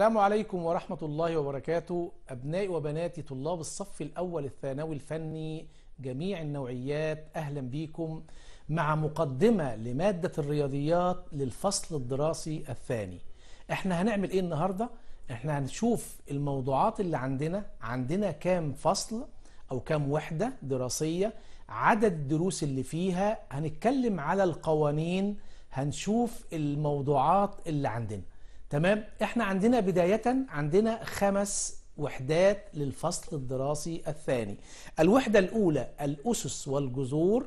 السلام عليكم ورحمة الله وبركاته أبنائي وبناتي طلاب الصف الأول الثانوي الفني جميع النوعيات أهلا بيكم مع مقدمة لمادة الرياضيات للفصل الدراسي الثاني احنا هنعمل ايه النهاردة؟ احنا هنشوف الموضوعات اللي عندنا عندنا كام فصل أو كام وحدة دراسية عدد الدروس اللي فيها هنتكلم على القوانين هنشوف الموضوعات اللي عندنا تمام احنا عندنا بداية عندنا خمس وحدات للفصل الدراسي الثاني الوحدة الأولى الأسس والجذور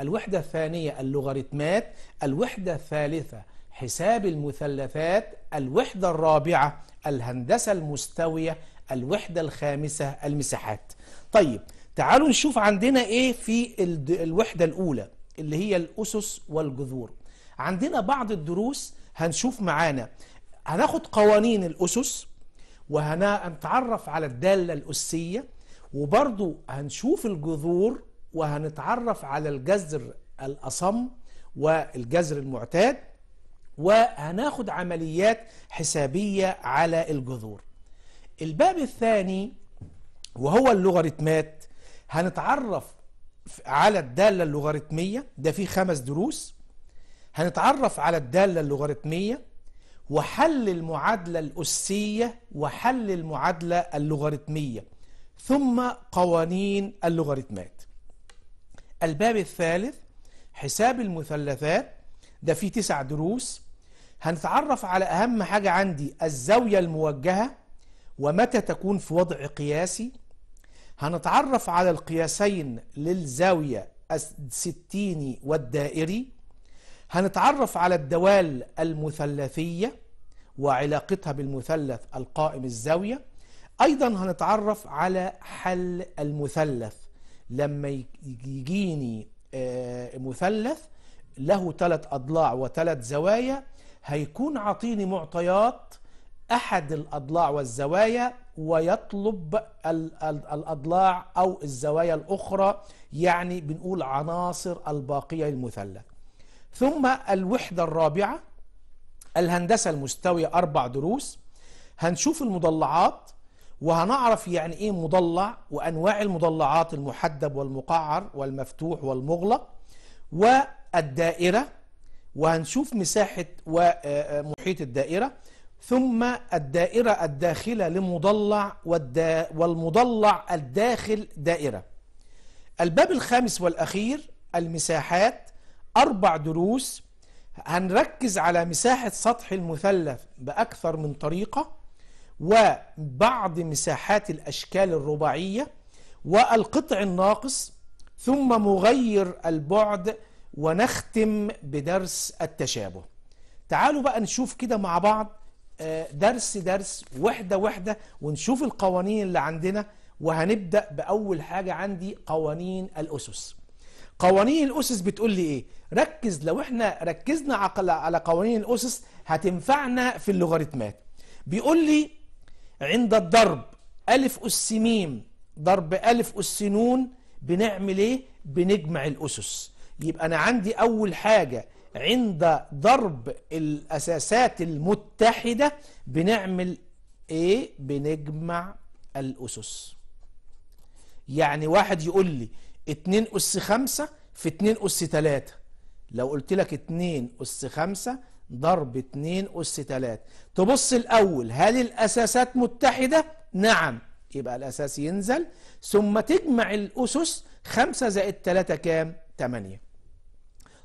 الوحدة الثانية اللوغاريتمات الوحدة الثالثة حساب المثلثات الوحدة الرابعة الهندسة المستوية الوحدة الخامسة المساحات طيب تعالوا نشوف عندنا ايه في الوحدة الأولى اللي هي الأسس والجذور عندنا بعض الدروس هنشوف معانا هناخد قوانين الأسس وهنتعرف على الدالة الأسية وبرضو هنشوف الجذور وهنتعرف على الجذر الأصم والجذر المعتاد وهناخد عمليات حسابية على الجذور الباب الثاني وهو اللوغاريتمات هنتعرف على الدالة اللوغاريتمية ده فيه خمس دروس هنتعرف على الدالة اللوغاريتمية وحل المعادلة الأسية وحل المعادلة اللوغاريتمية ثم قوانين اللوغاريتمات الباب الثالث حساب المثلثات ده فيه تسع دروس هنتعرف على أهم حاجة عندي الزاوية الموجهة ومتى تكون في وضع قياسي هنتعرف على القياسين للزاوية الستيني والدائري هنتعرف على الدوال المثلثية وعلاقتها بالمثلث القائم الزاوية أيضا هنتعرف على حل المثلث لما يجيني آه، مثلث له ثلاث أضلاع وثلاث زوايا هيكون عطيني معطيات أحد الأضلاع والزوايا ويطلب الأضلاع أو الزوايا الأخرى يعني بنقول عناصر الباقية للمثلث ثم الوحدة الرابعة الهندسة المستوية أربع دروس هنشوف المضلعات وهنعرف يعني إيه مضلع وأنواع المضلعات المحدب والمقعر والمفتوح والمغلق والدائرة وهنشوف مساحة ومحيط آه، آه، الدائرة ثم الدائرة الداخلة لمضلع والمضلع الداخل دائرة الباب الخامس والأخير المساحات أربع دروس هنركز على مساحة سطح المثلث بأكثر من طريقة وبعض مساحات الأشكال الرباعية والقطع الناقص ثم مغير البعد ونختم بدرس التشابه تعالوا بقى نشوف كده مع بعض آه، درس درس وحدة وحدة ونشوف القوانين اللي عندنا وهنبدأ بأول حاجة عندي قوانين الأسس قوانين الأسس بتقول لي إيه؟ ركز لو احنا ركزنا على قوانين الأسس هتنفعنا في اللوغاريتمات بيقول لي عند الضرب ألف أس ميم ضرب ألف أس نون بنعمل إيه؟ بنجمع الأسس يبقى أنا عندي أول حاجة عند ضرب الأساسات المتحدة بنعمل إيه؟ بنجمع الأسس يعني واحد يقول لي 2 أس 5 في 2 أس 3 لو قلت لك 2 أس 5 ضرب 2 أس 3 تبص الأول هل الأساسات متحدة؟ نعم يبقى الأساس ينزل ثم تجمع الأسس 5 زائد 3 كام؟ 8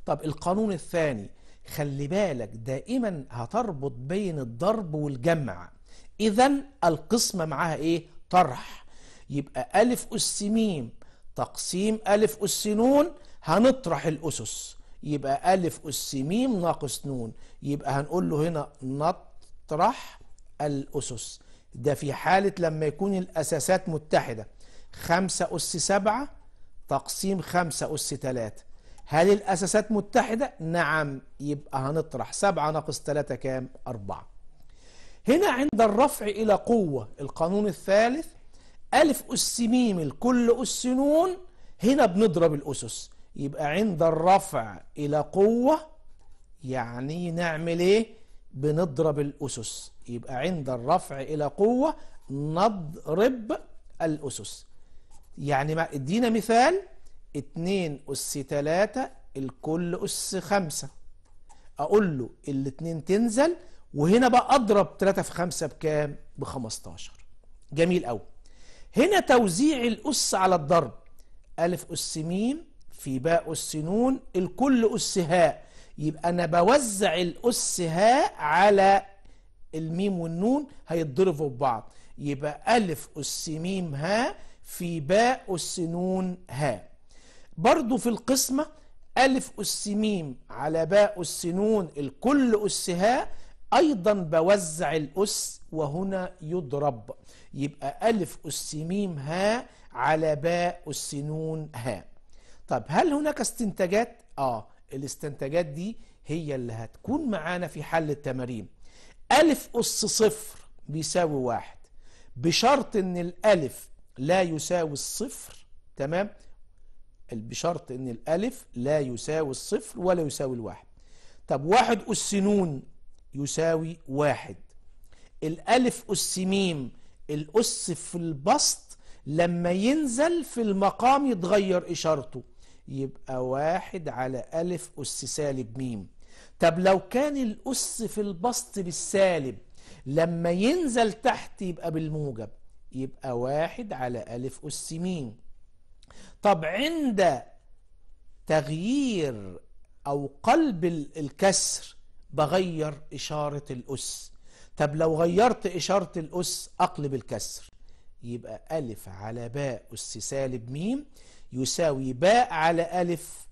طب القانون الثاني خلي بالك دائما هتربط بين الضرب والجمع إذا القسمة معاها إيه؟ طرح يبقى ا أس م تقسيم ا أس ن هنطرح الأسس يبقى ألف أس ميم ناقص نون يبقى هنقول له هنا نطرح الأسس ده في حالة لما يكون الأساسات متحدة خمسة أس سبعة تقسيم خمسة أس 3 هل الأساسات متحدة؟ نعم يبقى هنطرح سبعة ناقص 3 كام؟ أربعة هنا عند الرفع إلى قوة القانون الثالث ألف أس ميم الكل أس نون هنا بنضرب الأسس يبقى عند الرفع إلى قوة يعني نعمل إيه بنضرب الأسس يبقى عند الرفع إلى قوة نضرب الأسس يعني ما ادينا مثال 2 أس 3 الكل أس 5 أقول له الاثنين تنزل وهنا بقى أضرب 3 في 5 بكام؟ ب 15 جميل أوي هنا توزيع الأس على الضرب ا أس م في باء السنون الكل أس هاء يبقى أنا بوزع الأس هاء على الميم والنون هيتضربوا ببعض يبقى ألف أس ميم هاء في باء السنون نون هاء برضو في القسمة ألف أس ميم على باء السنون نون الكل أس هاء أيضا بوزع الأس وهنا يضرب يبقى ألف أس ميم هاء على باء السنون نون هاء طب هل هناك استنتاجات؟ آه الاستنتاجات دي هي اللي هتكون معانا في حل التمارين ألف أس صفر بيساوي واحد بشرط إن الألف لا يساوي الصفر تمام بشرط إن الألف لا يساوي الصفر ولا يساوي الواحد طب واحد أس نون يساوي واحد الألف أس ميم الأس في البسط لما ينزل في المقام يتغير إشارته يبقى واحد على ألف أس سالب ميم طب لو كان الأس في البسط بالسالب لما ينزل تحت يبقى بالموجب يبقى واحد على ألف أس ميم طب عند تغيير أو قلب الكسر بغير إشارة الأس طب لو غيرت إشارة الأس أقلب الكسر يبقى ألف على باء أس سالب ميم يساوي باء على ألف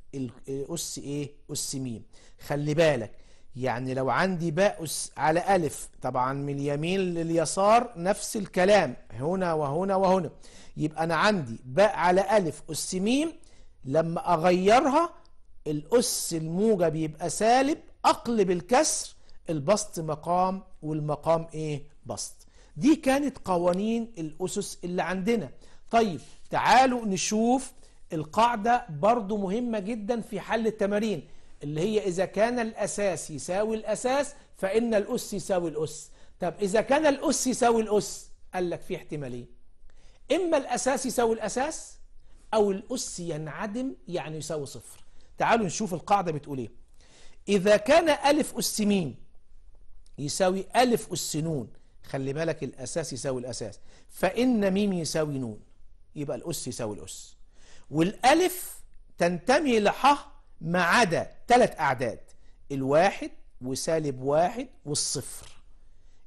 أس إيه أس ميم خلي بالك يعني لو عندي باء أس على ألف طبعا من اليمين لليسار نفس الكلام هنا وهنا وهنا يبقى أنا عندي باء على ألف أس ميم لما أغيرها الأس الموجب يبقى سالب أقلب الكسر البسط مقام والمقام إيه بسط دي كانت قوانين الأسس اللي عندنا طيب تعالوا نشوف القاعدة برضو مهمة جدا في حل التمارين اللي هي إذا كان الأساس يساوي الأساس فإن الأس يساوي الأس طب إذا كان الأس يساوي الأس قال لك في احتمالين إما الأساس يساوي الأساس أو الأس ينعدم يعني يساوي صفر تعالوا نشوف القاعدة بتقول إيه إذا كان ألف أس ميم يساوي ألف أس نون خلي بالك الأساس يساوي الأساس فإن ميم يساوي نون يبقى الأس يساوي الأس والالف تنتمي لح ما عدا ثلاث اعداد الواحد وسالب واحد والصفر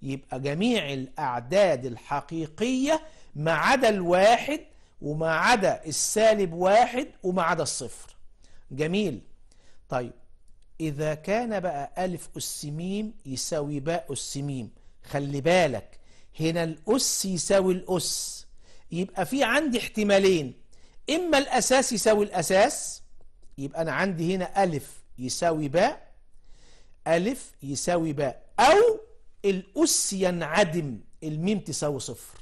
يبقى جميع الاعداد الحقيقيه ما عدا الواحد وما عدا السالب واحد وما عدا الصفر جميل طيب إذا كان بقى ألف أس ميم يساوي باء أس ميم خلي بالك هنا الأس يساوي الأس يبقى في عندي احتمالين إما الأساس يساوي الأساس يبقى أنا عندي هنا ألف يساوي باء ألف يساوي باء أو الأس ينعدم الميم تساوي صفر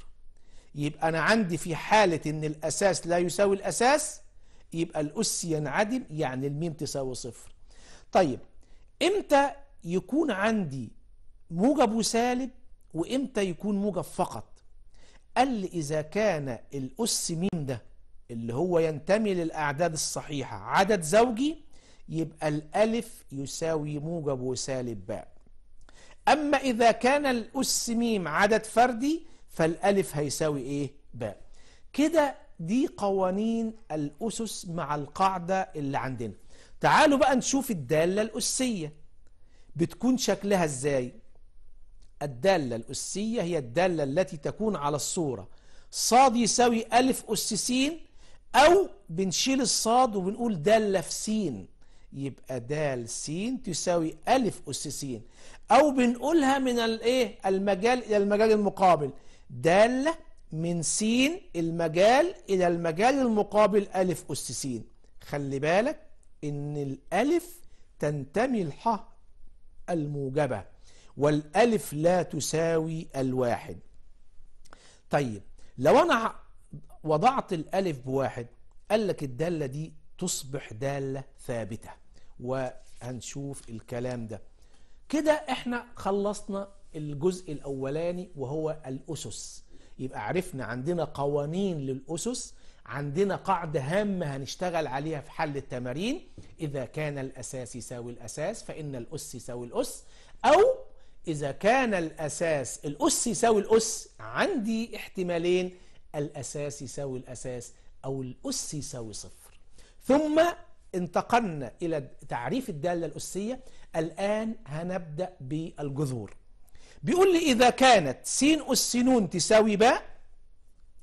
يبقى أنا عندي في حالة إن الأساس لا يساوي الأساس يبقى الأس ينعدم يعني الميم تساوي صفر طيب إمتى يكون عندي موجب وسالب وإمتى يكون موجب فقط قال لي إذا كان الأس ميم ده اللي هو ينتمي للأعداد الصحيحة عدد زوجي يبقى الألف يساوي موجب وسالب باء أما إذا كان الأس ميم عدد فردي فالألف هيساوي إيه باء كده دي قوانين الأسس مع القاعدة اللي عندنا تعالوا بقى نشوف الدالة الأسية بتكون شكلها إزاي الدالة الأسية هي الدالة التي تكون على الصورة صاد يساوي ألف أس سين أو بنشيل الصاد وبنقول دالة في سين يبقى دال سين تساوي ألف أس سين أو بنقولها من الإيه المجال إلى المجال المقابل دالة من سين المجال إلى المجال المقابل ألف أس سين خلي بالك إن الألف تنتمي الحاء الموجبة والألف لا تساوي الواحد طيب لو أنا وضعت الألف بواحد قال لك الدالة دي تصبح دالة ثابتة وهنشوف الكلام ده كده احنا خلصنا الجزء الأولاني وهو الأسس يبقى عرفنا عندنا قوانين للأسس عندنا قاعدة هامة هنشتغل عليها في حل التمارين إذا كان الأساس يساوي الأساس فإن الأس يساوي الأس أو إذا كان الأساس الأس يساوي الأس عندي احتمالين الأساس يساوي الأساس أو الأس يساوي صفر ثم انتقلنا إلى تعريف الدالة الأسية الآن هنبدأ بالجذور بيقول لي إذا كانت س أس ن تساوي باء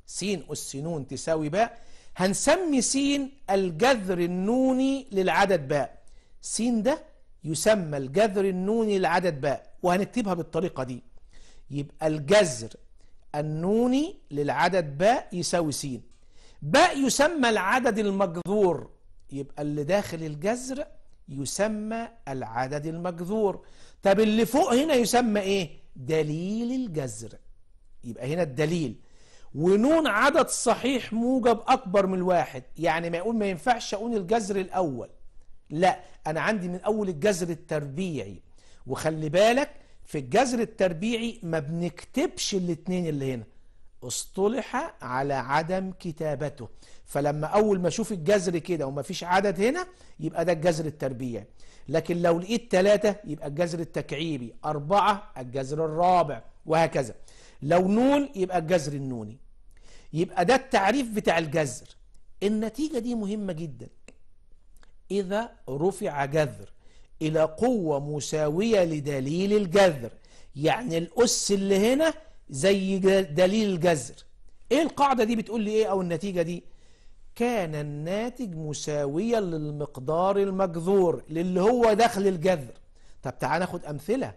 س أس ن تساوي باء هنسمي س الجذر النوني للعدد باء س ده يسمى الجذر النوني للعدد باء وهنكتبها بالطريقة دي يبقى الجذر النوني للعدد باء يساوي س باء يسمى العدد المجذور يبقى اللي داخل الجذر يسمى العدد المجذور طب اللي فوق هنا يسمى ايه دليل الجذر يبقى هنا الدليل ونون عدد صحيح موجب اكبر من الواحد يعني ما يقول ما ينفعش اقول الجذر الاول لا انا عندي من اول الجذر التربيعي وخلي بالك في الجذر التربيعي ما بنكتبش الاثنين اللي هنا اصطلح على عدم كتابته فلما أول ما أشوف الجذر كده ومفيش عدد هنا يبقى ده الجذر التربيعي لكن لو لقيت ثلاثة يبقى الجذر التكعيبي أربعة الجذر الرابع وهكذا لو نون يبقى الجذر النوني يبقى ده التعريف بتاع الجذر النتيجة دي مهمة جدا إذا رفع جذر إلى قوة مساوية لدليل الجذر يعني الأس اللي هنا زي دليل الجذر إيه القاعدة دي بتقول لي إيه أو النتيجة دي كان الناتج مساويا للمقدار المجذور للي هو دخل الجذر طب تعال ناخد أمثلة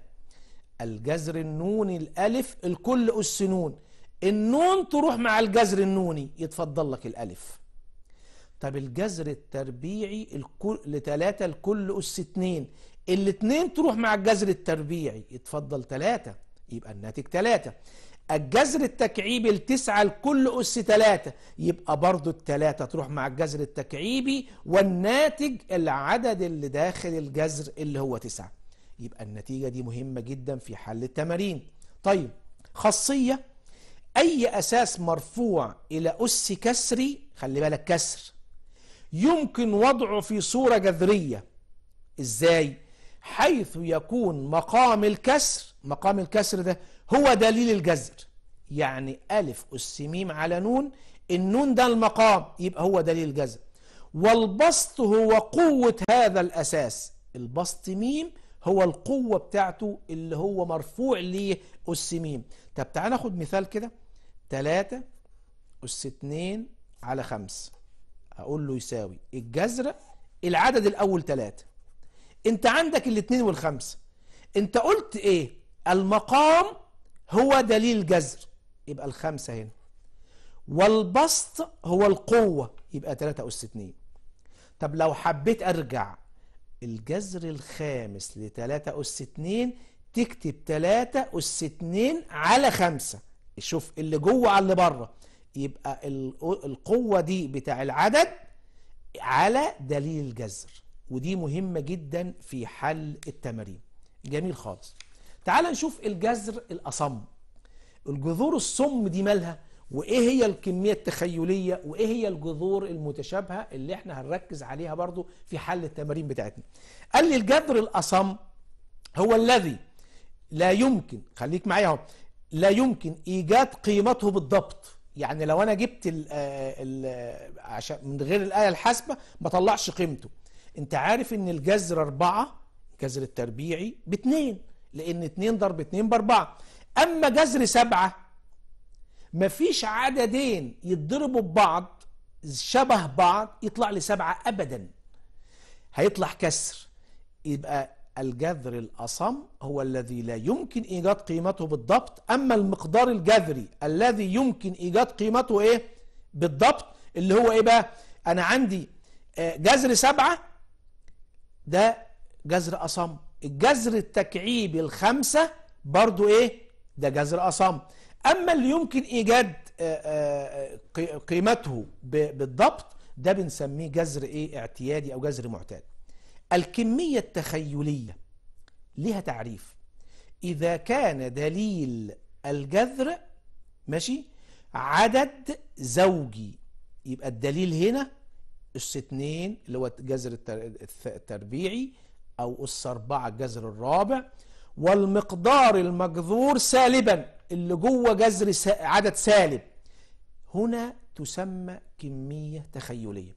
الجذر النوني الألف الكل أس نون النون تروح مع الجذر النوني يتفضل لك الألف طب الجذر التربيعي الكل لتلاتة لكل أس اتنين الاتنين تروح مع الجذر التربيعي اتفضل تلاتة يبقى الناتج تلاتة الجذر التكعيبي التسعة لكل أس تلاتة يبقى برضو التلاتة تروح مع الجذر التكعيبي والناتج العدد اللي داخل الجذر اللي هو تسعة يبقى النتيجة دي مهمة جدا في حل التمارين طيب خاصية أي أساس مرفوع إلى أس كسري خلي بالك كسر يمكن وضعه في صورة جذرية ازاي حيث يكون مقام الكسر مقام الكسر ده هو دليل الجذر يعني ألف أس ميم على نون النون ده المقام يبقى هو دليل الجذر والبسط هو قوة هذا الأساس البسط ميم هو القوة بتاعته اللي هو مرفوع ليه أس ميم طب تعال ناخد مثال كده تلاتة أس اتنين على خمسة اقول له يساوي الجذر العدد الاول ثلاثة انت عندك الاثنين والخمسة انت قلت ايه المقام هو دليل جذر يبقى الخمسة هنا والبسط هو القوة يبقى 3 أس 2 طب لو حبيت أرجع الجذر الخامس ل 3 أس 2 تكتب 3 أس 2 على 5 شوف اللي جوه على اللي بره يبقى القوة دي بتاع العدد على دليل الجذر ودي مهمة جدا في حل التمارين جميل خالص تعال نشوف الجذر الأصم الجذور الصم دي مالها وايه هي الكمية التخيلية وايه هي الجذور المتشابهة اللي احنا هنركز عليها برضو في حل التمارين بتاعتنا قال لي الجذر الأصم هو الذي لا يمكن خليك معايا اهو لا يمكن إيجاد قيمته بالضبط يعني لو انا جبت الـ آه، الـ عشان من غير الايه الحاسبه ما طلعش قيمته انت عارف ان الجذر أربعة الجذر التربيعي باتنين لان اتنين ضرب اتنين باربعة اما جذر سبعة مفيش عددين يتضربوا ببعض شبه بعض يطلع لسبعة ابدا هيطلع كسر يبقى الجذر الأصم هو الذي لا يمكن إيجاد قيمته بالضبط أما المقدار الجذري الذي يمكن إيجاد قيمته إيه بالضبط اللي هو إيه بقى أنا عندي آه، جذر سبعة ده جذر أصم الجذر التكعيبي الخمسة برضو إيه ده جذر أصم أما اللي يمكن إيجاد آه، آه، قيمته بالضبط ده بنسميه جذر إيه اعتيادي أو جذر معتاد الكمية التخيلية لها تعريف إذا كان دليل الجذر ماشي عدد زوجي يبقى الدليل هنا أس 2 اللي هو الجذر التربيعي أو أس 4 الجذر الرابع والمقدار المجذور سالبا اللي جوه جذر عدد سالب هنا تسمى كمية تخيلية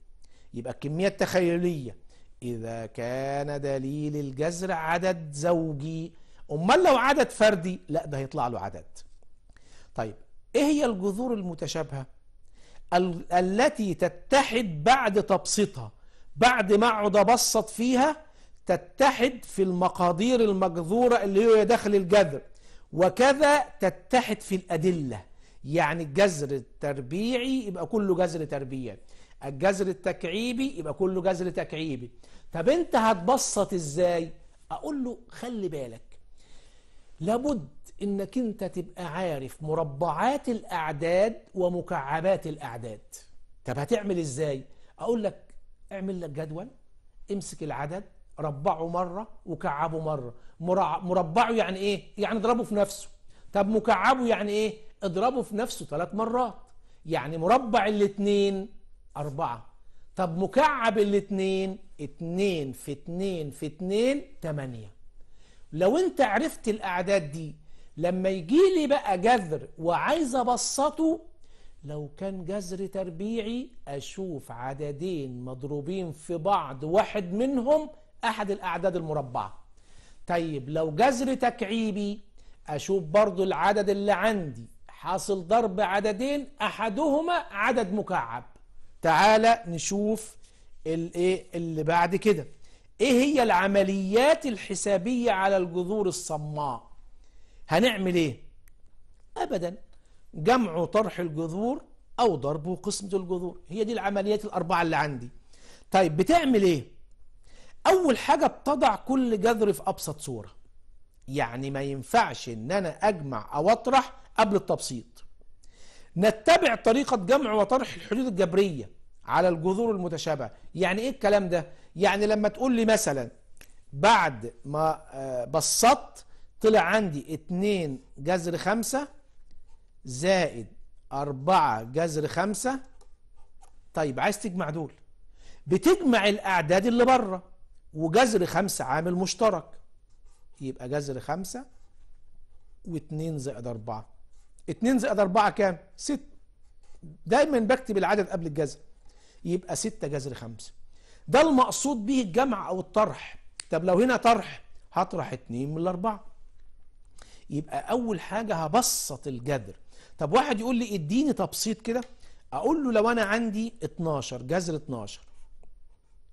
يبقى الكمية التخيلية إذا كان دليل الجزر عدد زوجي أمال لو عدد فردي لا ده هيطلع له عدد طيب إيه هي الجذور المتشابهة ال التي تتحد بعد تبسيطها بعد ما اقعد ابسط فيها تتحد في المقادير المجذورة اللي هي داخل الجذر وكذا تتحد في الأدلة يعني الجذر التربيعي يبقى كله جذر تربيعي الجذر التكعيبي يبقى كله جذر تكعيبي طب انت هتبسط ازاي اقول له خلي بالك لابد انك انت تبقى عارف مربعات الاعداد ومكعبات الاعداد طب هتعمل ازاي اقول لك اعمل لك جدول امسك العدد ربعه مرة وكعبه مرة مربعه يعني ايه يعني اضربه في نفسه طب مكعبه يعني ايه اضربه في نفسه ثلاث مرات يعني مربع الاثنين أربعة طب مكعب الاتنين اتنين في اتنين في اتنين تمانية لو انت عرفت الأعداد دي لما يجي لي بقى جذر وعايز أبسطه لو كان جذر تربيعي أشوف عددين مضروبين في بعض واحد منهم أحد الأعداد المربعة طيب لو جذر تكعيبي أشوف برضو العدد اللي عندي حاصل ضرب عددين أحدهما عدد مكعب تعالى نشوف الايه اللي بعد كده ايه هي العمليات الحسابية على الجذور الصماء هنعمل ايه ابدا جمع وطرح الجذور او ضرب وقسمة الجذور هي دي العمليات الاربعة اللي عندي طيب بتعمل ايه اول حاجة بتضع كل جذر في ابسط صورة يعني ما ينفعش ان انا اجمع او اطرح قبل التبسيط نتبع طريقة جمع وطرح الحدود الجبرية على الجذور المتشابهة يعني ايه الكلام ده يعني لما تقول لي مثلا بعد ما آه، بسطت طلع عندي 2 جذر 5 زائد 4 جذر 5 طيب عايز تجمع دول بتجمع الاعداد اللي بره وجذر 5 عامل مشترك يبقى جذر 5 و2 زائد 4 2 زائد 4 كام 6 دايما بكتب العدد قبل الجذر يبقى 6 جذر 5 ده المقصود به الجمع او الطرح طب لو هنا طرح هطرح 2 من الأربعة يبقى أول حاجة هبسط الجذر طب واحد يقول لي اديني تبسيط كده أقول له لو أنا عندي 12 جذر 12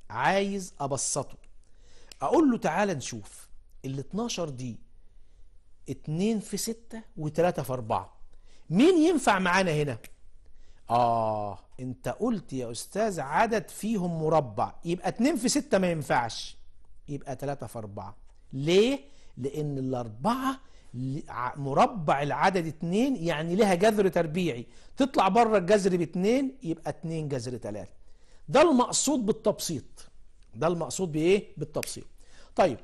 عايز أبسطه أقول له تعالى نشوف ال 12 دي 2 في 6 و3 في 4 مين ينفع معانا هنا آه أنت قلت يا أستاذ عدد فيهم مربع يبقى 2 في 6 ما ينفعش يبقى 3 في 4 ليه؟ لأن الأربعة مربع العدد 2 يعني لها جذر تربيعي تطلع بره الجذر ب 2 يبقى 2 جذر 3 ده المقصود بالتبسيط ده المقصود بإيه؟ بالتبسيط طيب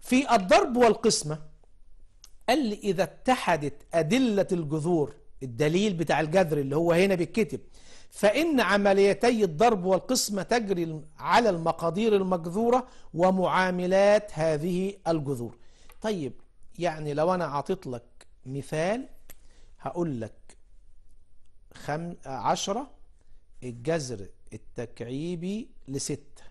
في الضرب والقسمة قال لي إذا اتحدت أدلة الجذور الدليل بتاع الجذر اللي هو هنا بيتكتب فإن عمليتي الضرب والقسمة تجري على المقادير المجذورة ومعاملات هذه الجذور طيب يعني لو أنا أعطيت لك مثال هقول لك خم... عشرة الجذر التكعيبي لستة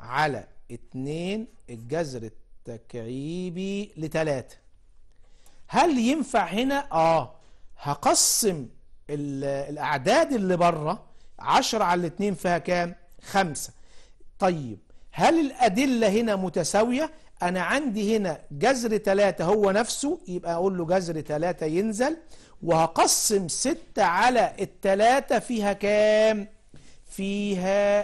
على اتنين الجذر التكعيبي لتلاتة هل ينفع هنا؟ آه هقسم الاعداد اللي بره 10 على 2 فيها كام 5 طيب هل الادلة هنا متساوية انا عندي هنا جذر 3 هو نفسه يبقى اقول له جذر 3 ينزل وهقسم 6 على 3 فيها كام فيها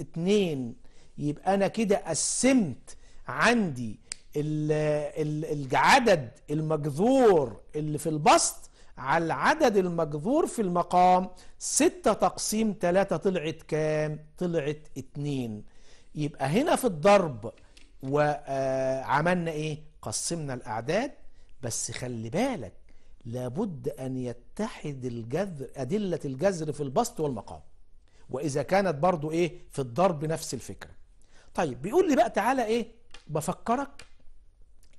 2 يبقى انا كده قسمت عندي العدد المجذور اللي في البسط على العدد المجذور في المقام ستة تقسيم تلاتة طلعت كام طلعت اتنين يبقى هنا في الضرب وعملنا آه، ايه قسمنا الاعداد بس خلي بالك لابد ان يتحد الجذر ادلة الجذر في البسط والمقام واذا كانت برضو ايه في الضرب نفس الفكرة طيب بيقول لي بقى تعالى ايه بفكرك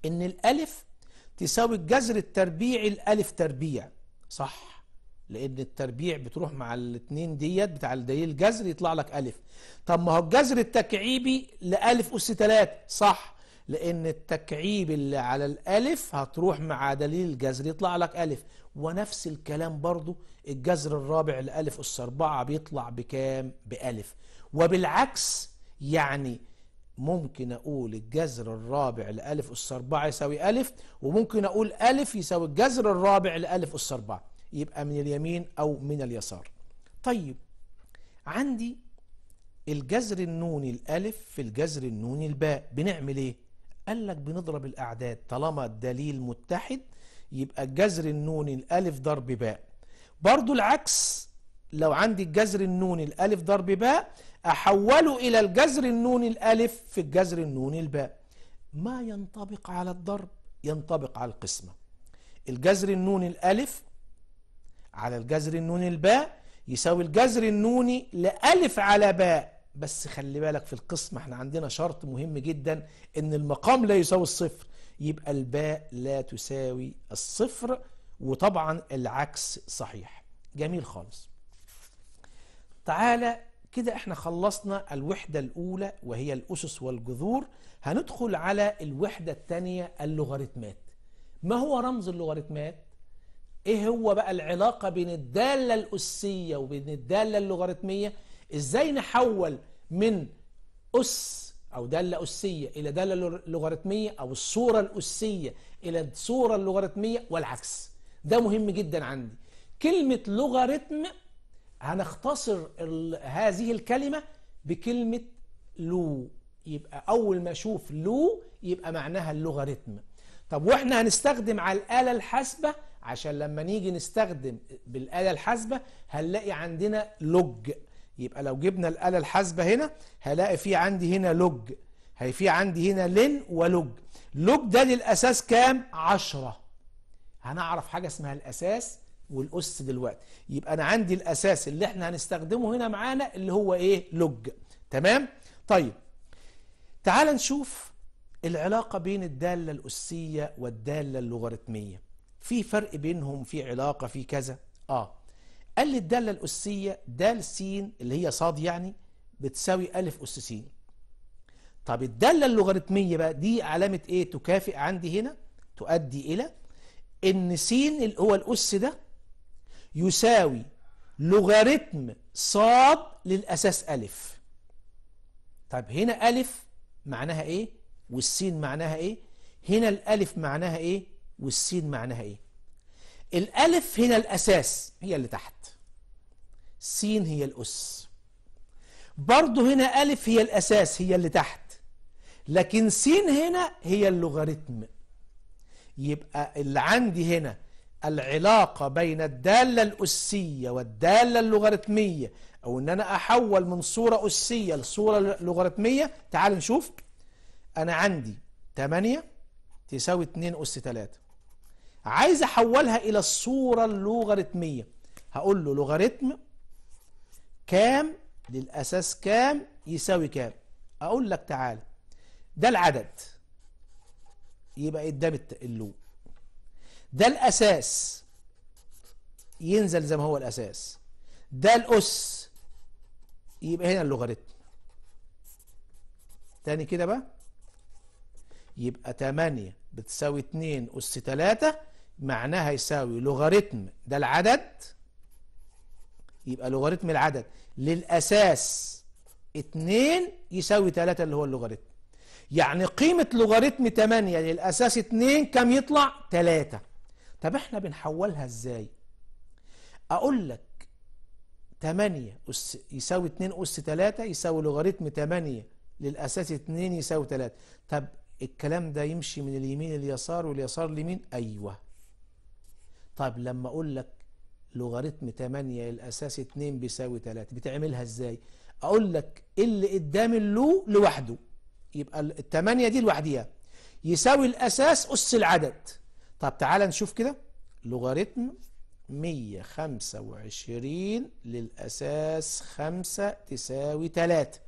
ان الالف تساوي الجذر التربيعي الالف تربيع صح لان التربيع بتروح مع الاثنين ديت بتاع الدليل الجذر يطلع لك الف طب ما هو الجذر التكعيبي لالف اس 3 صح لان التكعيب اللي على الالف هتروح مع دليل الجذر يطلع لك الف ونفس الكلام برضو الجذر الرابع لالف اس 4 بيطلع بكام بالف وبالعكس يعني ممكن اقول الجذر الرابع لألف أس 4 يساوي ألف وممكن اقول ألف يساوي الجذر الرابع لألف أس 4 يبقى من اليمين أو من اليسار طيب عندي الجذر النوني الألف في الجذر النوني الباء بنعمل ايه قال لك بنضرب الأعداد طالما الدليل متحد يبقى الجذر النوني الألف ضرب باء برضو العكس لو عندي الجذر النون الألف ضرب باء أحوله إلى الجذر النون الألف في الجذر النون الباء ما ينطبق على الضرب ينطبق على القسمة الجذر النون الألف على الجذر النون الباء يساوي الجذر النوني لألف على باء بس خلي بالك في القسمة احنا عندنا شرط مهم جدا ان المقام لا يساوي الصفر يبقى الباء لا تساوي الصفر وطبعا العكس صحيح جميل خالص تعالى كده احنا خلصنا الوحدة الأولى وهي الأسس والجذور هندخل على الوحدة الثانية اللوغاريتمات ما هو رمز اللوغاريتمات؟ ايه هو بقى العلاقة بين الدالة الأسية وبين الدالة اللوغاريتمية؟ ازاي نحول من أس أو دالة أسية إلى دالة لوغاريتمية أو الصورة الأسية إلى الصورة اللوغاريتمية والعكس ده مهم جدا عندي كلمة لوغاريتم هنختصر هذه الكلمة بكلمة لو يبقى أول ما أشوف لو يبقى معناها اللوغاريتم طب وإحنا هنستخدم على الآلة الحاسبة عشان لما نيجي نستخدم بالآلة الحاسبة هنلاقي عندنا لوج يبقى لو جبنا الآلة الحاسبة هنا هلاقي في عندي هنا لوج هي في عندي هنا لن ولوج لوج ده للأساس كام؟ 10 هنعرف حاجة اسمها الأساس والأس دلوقتي يبقى أنا عندي الأساس اللي احنا هنستخدمه هنا معانا اللي هو إيه لوج تمام طيب تعال نشوف العلاقة بين الدالة الأسية والدالة اللوغاريتمية في فرق بينهم في علاقة في كذا آه قال لي الدالة الأسية دال س اللي هي صاد يعني بتساوي ألف أس س طب الدالة اللوغاريتمية بقى دي علامة إيه تكافئ عندي هنا تؤدي إلى إن س اللي هو الأس ده يساوي لوغاريتم ص للأساس ألف طيب هنا ألف معناها إيه والسين معناها إيه هنا الألف معناها إيه والسين معناها إيه الألف هنا الأساس هي اللي تحت سين هي الأس برضه هنا ألف هي الأساس هي اللي تحت لكن سين هنا هي اللوغاريتم يبقى اللي عندي هنا العلاقة بين الدالة الأسية والدالة اللوغاريتمية أو إن أنا أحول من صورة أسية لصورة لوغاريتمية تعال نشوف أنا عندي 8 تساوي 2 أس 3 عايز أحولها إلى الصورة اللوغاريتمية هقول له لوغاريتم كام للأساس كام يساوي كام أقول لك تعال ده العدد يبقى قدام اللوب ده الأساس ينزل زي ما هو الأساس ده الأس يبقى هنا اللوغاريتم تاني كده بقى يبقى 8 بتساوي 2 أس 3 معناها يساوي لوغاريتم ده العدد يبقى لوغاريتم العدد للأساس 2 يساوي 3 اللي هو اللوغاريتم يعني قيمة لوغاريتم 8 للأساس 2 كم يطلع 3 طب احنا بنحولها ازاي اقول لك 8 أس يساوي 2 أس 3 يساوي لوغاريتم 8 للأساس 2 يساوي 3 طب الكلام ده يمشي من اليمين لليسار واليسار لمين أيوه طب لما أقول لك لوغاريتم 8 للأساس 2 بيساوي 3 بتعملها إزاي أقول لك اللي قدام اللو لوحده يبقى ال 8 دي لوحديها يساوي الأساس أس العدد طب تعالى نشوف كده لوغاريتم 125 للأساس 5 تساوي 3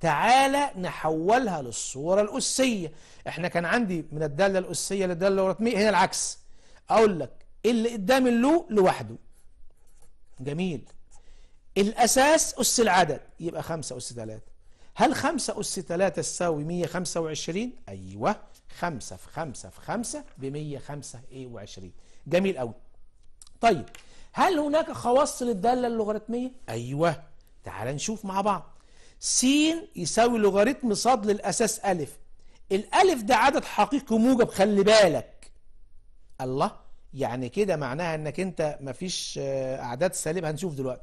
تعالى نحولها للصورة الأسية احنا كان عندي من الدالة الأسية للدالة اللوغاريتمية هنا العكس أقول لك اللي قدام اللو لوحده جميل الأساس أس العدد يبقى 5 أس 3 هل 5 أس 3 تساوي 125 أيوه 5 في 5 في 5 ب 125 جميل قوي طيب هل هناك خواص للداله اللوغاريتميه ايوه تعال نشوف مع بعض س يساوي لوغاريتم ص للاساس ا الالف ده عدد حقيقي موجب خلي بالك الله يعني كده معناها انك انت مفيش آه، اعداد سالبه هنشوف دلوقتي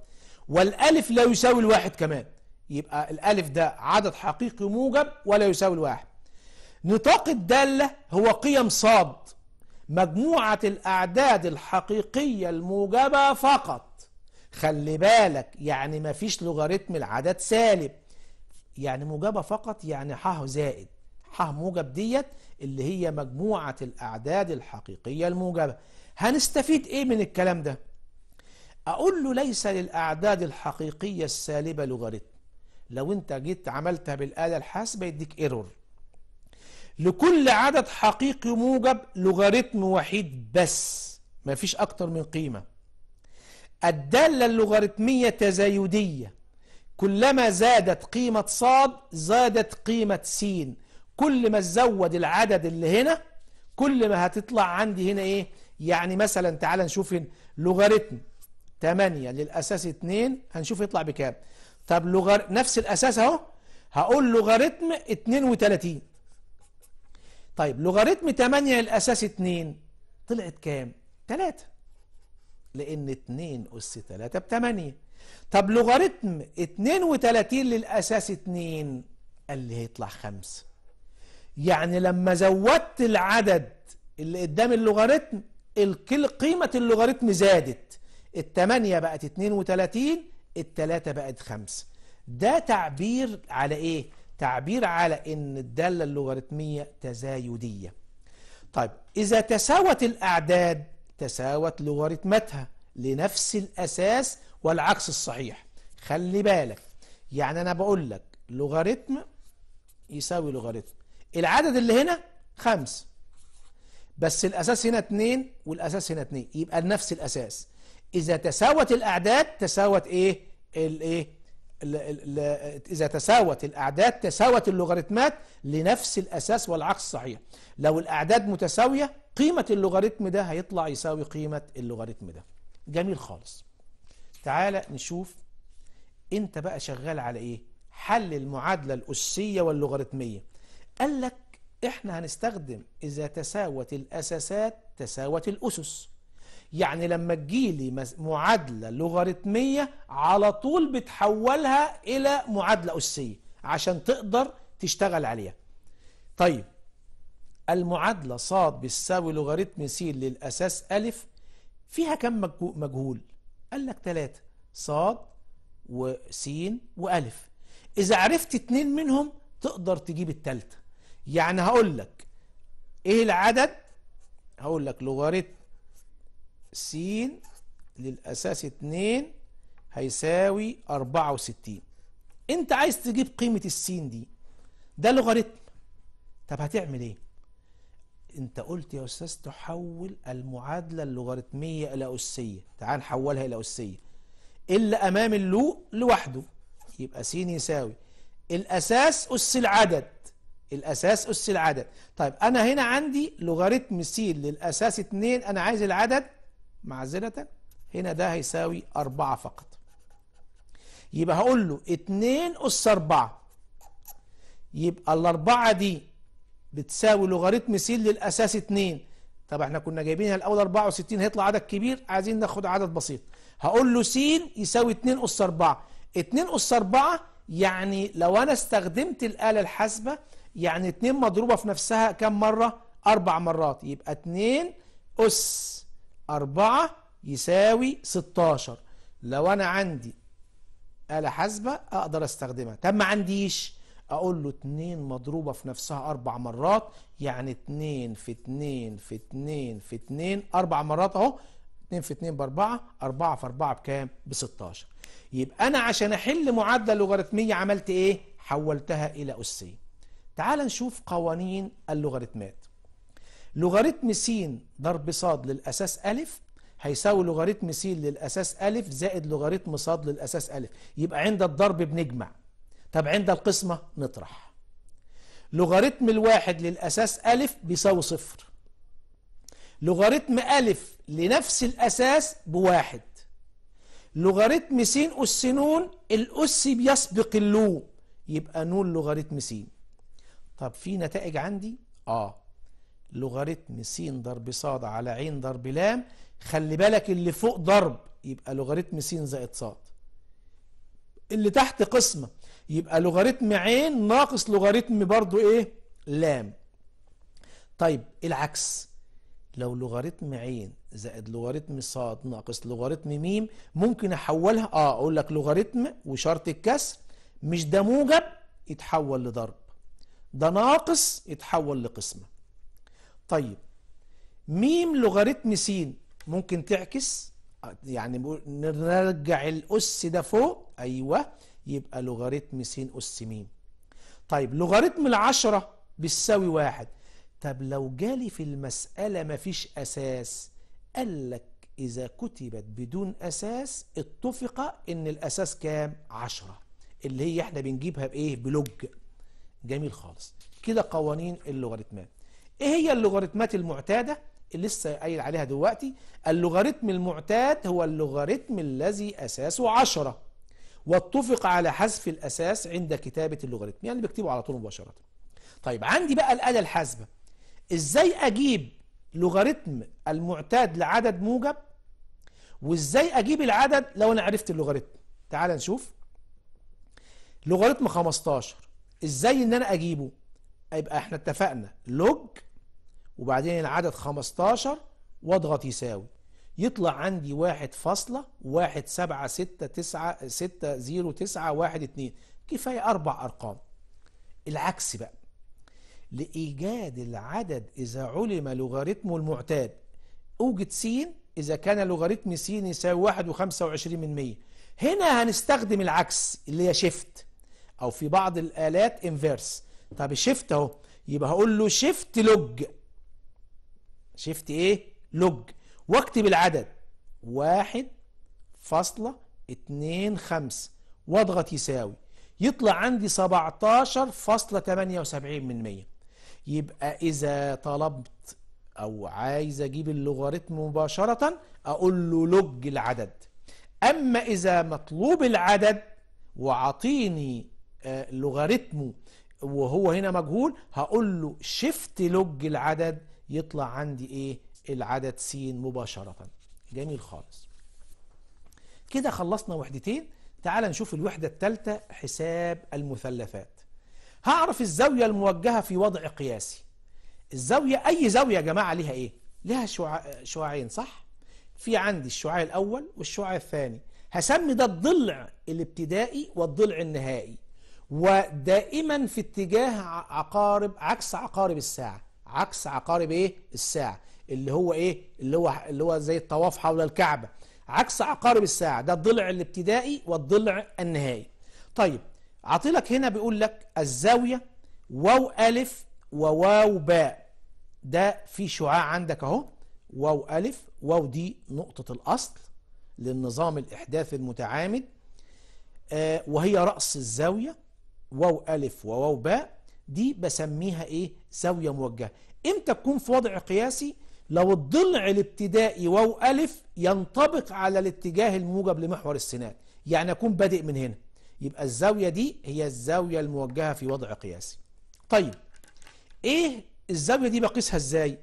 والالف لا يساوي الواحد كمان يبقى الالف ده عدد حقيقي موجب ولا يساوي الواحد نطاق الدالة هو قيم صاد مجموعة الأعداد الحقيقية الموجبة فقط خلي بالك يعني ما فيش لوغاريتم العدد سالب يعني موجبة فقط يعني ح زائد ح موجب ديت اللي هي مجموعة الأعداد الحقيقية الموجبة هنستفيد ايه من الكلام ده اقول له ليس للأعداد الحقيقية السالبة لوغاريتم لو انت جيت عملتها بالآلة الحاسبة يديك ايرور لكل عدد حقيقي موجب لوغاريتم وحيد بس مفيش أكتر من قيمة الدالة اللوغاريتمية تزايدية كلما زادت قيمة صاد زادت قيمة سين كل ما تزود العدد اللي هنا كل ما هتطلع عندي هنا ايه يعني مثلا تعال نشوف لوغاريتم 8 للأساس 2 هنشوف يطلع بكام طب لغار... نفس الأساس اهو هقول لوغاريتم 32 طيب لوغاريتم 8 الأساس 2 طلعت كام؟ 3 لأن 2 أس 3 ب 8 طب لوغاريتم 32 للأساس 2 قال لي هيطلع 5 يعني لما زودت العدد اللي قدام اللوغاريتم قيمة اللوغاريتم زادت 8 بقت 32 التلاتة بقت 5 ده تعبير على ايه؟ تعبير على ان الدالة اللوغاريتمية تزايدية طيب اذا تساوت الاعداد تساوت لوغاريتمتها لنفس الاساس والعكس الصحيح خلي بالك يعني انا بقول لك لوغاريتم يساوي لوغاريتم العدد اللي هنا خمس بس الاساس هنا اتنين والاساس هنا اتنين يبقى نفس الاساس اذا تساوت الاعداد تساوت ايه الايه إذا تساوت الأعداد تساوت اللوغاريتمات لنفس الأساس والعكس صحيح لو الأعداد متساوية قيمة اللوغاريتم ده هيطلع يساوي قيمة اللوغاريتم ده جميل خالص تعالى نشوف أنت بقى شغال على إيه حل المعادلة الأسية واللوغاريتمية قال لك إحنا هنستخدم إذا تساوت الأساسات تساوت الأسس يعني لما تجيلي معادلة لوغاريتمية على طول بتحولها إلى معادلة أسية عشان تقدر تشتغل عليها طيب المعادلة ص بتساوي لوغاريتم س للأساس أ فيها كم مجهول؟ قال لك ثلاثة ص وس وأ إذا عرفت اتنين منهم تقدر تجيب التالتة يعني هقول لك إيه العدد؟ هقول لك لوغاريتم س للأساس 2 هيساوي 64 انت عايز تجيب قيمة السين دي ده لوغاريتم طب هتعمل ايه انت قلت يا استاذ تحول المعادلة اللوغاريتمية الى أسية تعال نحولها الى أسية إلا أمام اللو لوحده يبقى س يساوي الأساس أس العدد الأساس أس العدد طيب أنا هنا عندي لوغاريتم س للأساس 2 أنا عايز العدد معذرة هنا ده هيساوي أربعة فقط يبقى هقول له اتنين أس أربعة يبقى الأربعة دي بتساوي لوغاريتم س للأساس اتنين طب احنا كنا جايبينها الأول 64 هيطلع عدد كبير عايزين ناخد عدد بسيط هقول له س يساوي اتنين أس أربعة اتنين أس أربعة يعني لو أنا استخدمت الآلة الحاسبة يعني اتنين مضروبة في نفسها كم مرة؟ أربع مرات يبقى اتنين أس 4 يساوي 16 لو أنا عندي آلة حاسبة أقدر أستخدمها طب ما عنديش أقول له 2 مضروبة في نفسها أربع مرات يعني 2 في 2 في 2 في 2 أربع مرات أهو 2 في 2 ب 4 4 في 4 بكام؟ ب 16 يبقى أنا عشان أحل معادلة لوغاريتمية عملت إيه؟ حولتها إلى اسيه تعال نشوف قوانين اللوغاريتمات لوغاريتم س ضرب ص للأساس أ هيساوي لوغاريتم س للأساس أ زائد لوغاريتم ص للأساس أ يبقى عند الضرب بنجمع طب عند القسمة نطرح لوغاريتم الواحد للأساس أ بيساوي صفر لوغاريتم أ لنفس الأساس بواحد لوغاريتم س أس ن الأس بيسبق اللو يبقى ن لوغاريتم س طب في نتائج عندي؟ آه لوغاريتم س ضرب ص على ع ضرب لام خلي بالك اللي فوق ضرب يبقى لوغاريتم س زائد ص اللي تحت قسمة يبقى لوغاريتم ع ناقص لوغاريتم برضو ايه لام طيب العكس لو لوغاريتم ع زائد لوغاريتم ص ناقص لوغاريتم م ممكن احولها اه اقول لك لوغاريتم وشرط الكسر مش ده موجب يتحول لضرب ده ناقص يتحول لقسمه طيب ميم لوغاريتم س ممكن تعكس يعني نرجع الأس ده فوق أيوه يبقى لوغاريتم س أس م طيب لوغاريتم العشرة بتساوي واحد طب لو جالي في المسألة مفيش أساس قال لك إذا كتبت بدون أساس اتفق إن الأساس كام؟ عشرة اللي هي احنا بنجيبها بإيه؟ بلوج جميل خالص كده قوانين اللوغاريتمات ايه هي اللوغاريتمات المعتادة اللي لسه قايل عليها دلوقتي اللوغاريتم المعتاد هو اللوغاريتم الذي اساسه 10 واتفق على حذف الاساس عند كتابة اللوغاريتم يعني بكتبه على طول مباشرة طيب عندي بقى الآلة الحاسبة ازاي اجيب لوغاريتم المعتاد لعدد موجب وازاي اجيب العدد لو انا عرفت اللوغاريتم تعال نشوف لوغاريتم 15 ازاي ان انا اجيبه يبقى احنا اتفقنا لوج وبعدين العدد 15 واضغط يساوي يطلع عندي واحد فاصلة واحد سبعة ستة تسعة ستة زيرو تسعة واحد اتنين كفاية أربع أرقام العكس بقى لإيجاد العدد إذا علم لوغاريتمه المعتاد أوجد س إذا كان لوغاريتم س يساوي واحد وخمسة وعشرين من مية هنا هنستخدم العكس اللي هي شيفت أو في بعض الآلات انفيرس طب شيفت أهو يبقى هقول له شيفت لوج شيفت ايه لوج واكتب العدد واحد فاصلة اتنين خمس واضغط يساوي يطلع عندي سبعتاشر فاصلة تمانية وسبعين من مية يبقى إذا طلبت أو عايز أجيب اللوغاريتم مباشرة أقول له لوج العدد أما إذا مطلوب العدد وعطيني آه، لوغاريتمه وهو هنا مجهول هقول له شيفت لوج العدد يطلع عندي ايه العدد س مباشرة جميل خالص كده خلصنا وحدتين تعال نشوف الوحدة الثالثة حساب المثلثات هعرف الزاوية الموجهة في وضع قياسي الزاوية أي زاوية يا جماعة ليها إيه؟ لها شعاع شعاعين صح؟ في عندي الشعاع الأول والشعاع الثاني هسمي ده الضلع الابتدائي والضلع النهائي ودائما في اتجاه عقارب عكس عقارب الساعة عكس عقارب ايه الساعة اللي هو ايه اللي هو اللي هو زي الطواف حول الكعبة عكس عقارب الساعة ده الضلع الابتدائي والضلع النهائي طيب عطيلك هنا بيقول لك الزاوية واو ألف وواو باء ده في شعاع عندك اهو واو ألف واو دي نقطة الأصل للنظام الإحداث المتعامد آه وهي رأس الزاوية واو ألف وواو باء دي بسميها ايه زاوية موجهة امتى تكون في وضع قياسي لو الضلع الابتدائي واو ألف ينطبق على الاتجاه الموجب لمحور السنان يعني أكون بادئ من هنا يبقى الزاوية دي هي الزاوية الموجهة في وضع قياسي طيب ايه الزاوية دي بقيسها ازاي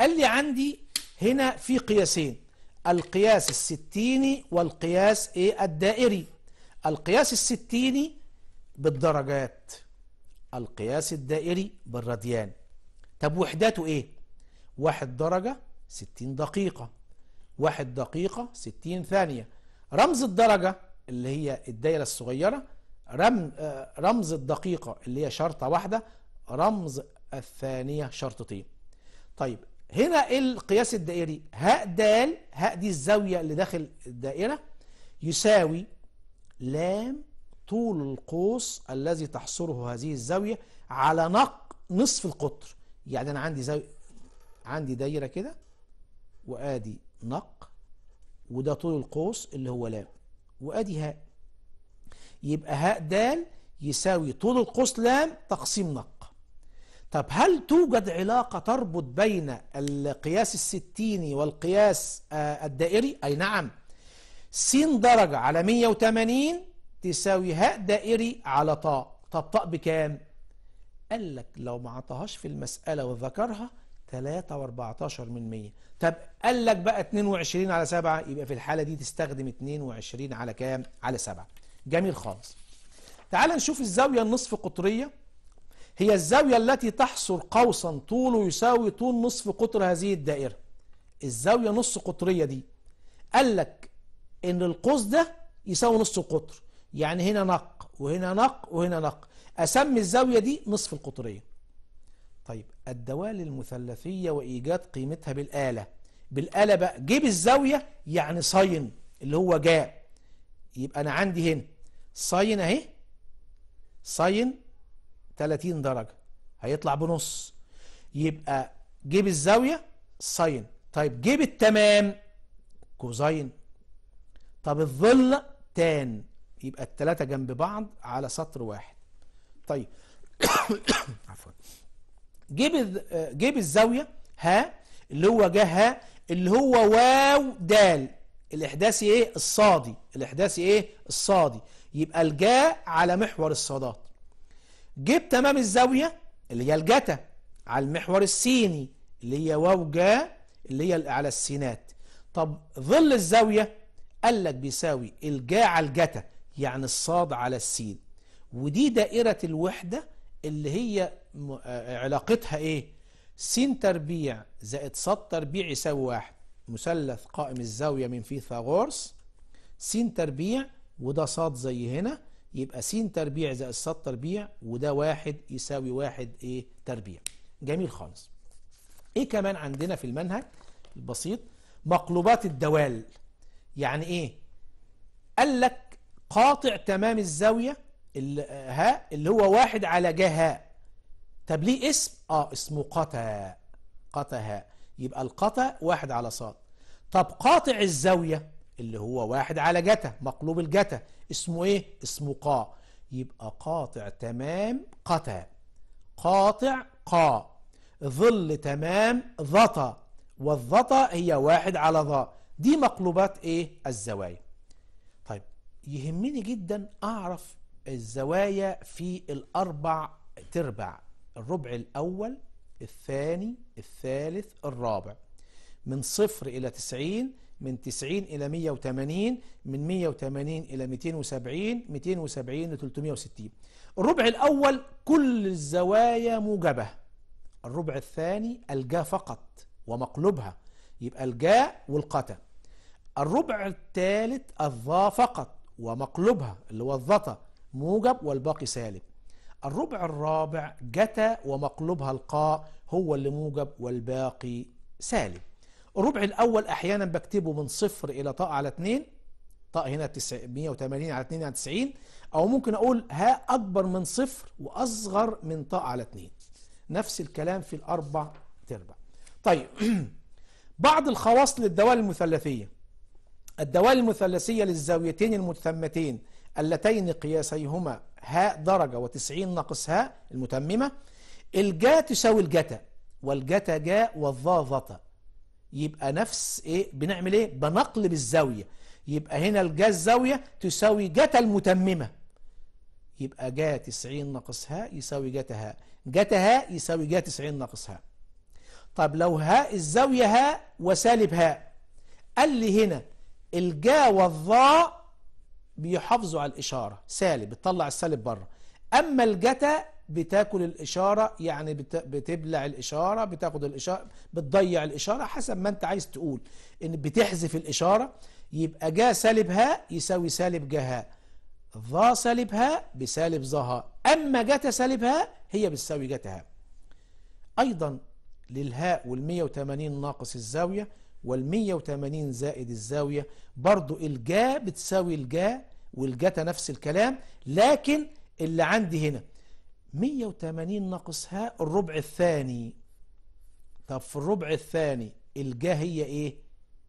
قال لي عندي هنا في قياسين القياس الستيني والقياس ايه الدائري القياس الستيني بالدرجات القياس الدائري بالراديان طب وحداته ايه واحد درجة ستين دقيقة واحد دقيقة ستين ثانية رمز الدرجة اللي هي الدايرة الصغيرة رم آه، رمز الدقيقة اللي هي شرطة واحدة رمز الثانية شرطتين طيب هنا إيه القياس الدائري هاء دال هاء دي الزاوية اللي داخل الدائرة يساوي لام طول القوس الذي تحصره هذه الزاوية على نصف القطر يعني أنا عندي زاوية عندي دايرة كده وآدي نق وده طول القوس اللي هو لام وآدي هاء يبقى هاء دال يساوي طول القوس لام تقسيم نق طب هل توجد علاقة تربط بين القياس الستيني والقياس آه، الدائري؟ أي نعم س درجة على 180 تساوي هاء دائري على طاء طب طاء بكام قال لك لو ما عطاهاش في المسألة وذكرها 3 و14 من 100 طب قال لك بقى 22 على 7 يبقى في الحالة دي تستخدم 22 على كام على 7 جميل خالص تعال نشوف الزاوية النصف قطرية هي الزاوية التي تحصر قوسا طوله يساوي طول نصف قطر هذه الدائرة الزاوية نص قطرية دي قال لك ان القوس ده يساوي نص القطر يعني هنا نق وهنا نق وهنا نق أسمي الزاوية دي نصف القطرية طيب الدوال المثلثية وإيجاد قيمتها بالآلة بالآلة بقى جيب الزاوية يعني صين اللي هو جاء يبقى أنا عندي هنا صين أهي صين 30 درجة هيطلع بنص يبقى جيب الزاوية صين طيب جيب التمام كوزين طب الظل تان يبقى الثلاثة جنب بعض على سطر واحد طيب عفوا جيب جيب الزاوية ها اللي هو جه ها اللي هو واو دال الاحداثي ايه الصادي الاحداثي ايه الصادي يبقى الجاء على محور الصادات جيب تمام الزاوية اللي هي الجتا على المحور السيني اللي هي واو جا اللي هي على السينات طب ظل الزاوية قال لك بيساوي الجاء على الجتا يعني الصاد على السين ودي دائرة الوحدة اللي هي آه، آه، علاقتها ايه س تربيع زائد ص تربيع يساوي واحد مثلث قائم الزاوية من فيثاغورس س تربيع وده ص زي هنا يبقى س تربيع زائد ص تربيع وده واحد يساوي واحد ايه تربيع جميل خالص ايه كمان عندنا في المنهج البسيط مقلوبات الدوال يعني ايه قال لك قاطع تمام الزاوية ها اللي هو واحد على جهاء طب ليه اسم اه اسمه قتا قتها يبقى القتا واحد على صاد طب قاطع الزاوية اللي هو واحد على جتا مقلوب الجتا اسمه ايه اسمه قا يبقى قاطع تمام قتا قاطع قا ظل تمام ظطا والظطا هي واحد على ظا دي مقلوبات ايه الزوايا يهمني جدا اعرف الزوايا في الاربع تربع الربع الاول الثاني الثالث الرابع من صفر الى تسعين من 90 إلى 180 من 180 إلى 270 270 ل 360 الربع الأول كل الزوايا موجبة الربع الثاني الجا فقط ومقلوبها يبقى الجاء والقتا الربع الثالث الظا فقط ومقلوبها اللي هو الظطا موجب والباقي سالب الربع الرابع جتا ومقلوبها القاء هو اللي موجب والباقي سالب الربع الأول أحيانا بكتبه من صفر إلى طاء على 2 طاء هنا 180 على 2 يعني 90 أو ممكن أقول ها أكبر من صفر وأصغر من طاء على 2 نفس الكلام في الأربع تربع طيب بعض الخواص للدوال المثلثية الدوال المثلثية للزاويتين المتتمتين اللتين قياسيهما هاء درجة وتسعين ناقص هاء المتممة الجا تساوي الجتا والجتا جا والظا ظتا يبقى نفس ايه بنعمل ايه بنقلب الزاوية يبقى هنا الجا الزاوية تساوي جتا المتممة يبقى جا 90 ناقص هاء يساوي جتا هاء جتا هاء يساوي جا 90 ناقص هاء طب لو هاء الزاوية هاء وسالب هاء قال لي هنا الجا والظاء بيحافظوا على الإشارة سالب بتطلع السالب بره أما الجتا بتاكل الإشارة يعني بتبلع الإشارة بتاخد الإشارة بتضيع الإشارة حسب ما أنت عايز تقول إن بتحذف الإشارة يبقى جا سالب هاء يساوي سالب جا هاء ظا سالب هاء بسالب ظها أما جتا سالب هاء هي بتساوي جتا هاء أيضا للهاء وال180 ناقص الزاوية وال180 زائد الزاوية برضو الجا بتساوي الجا والجتا نفس الكلام لكن اللي عندي هنا 180 ناقص هاء الربع الثاني طب في الربع الثاني الجا هي ايه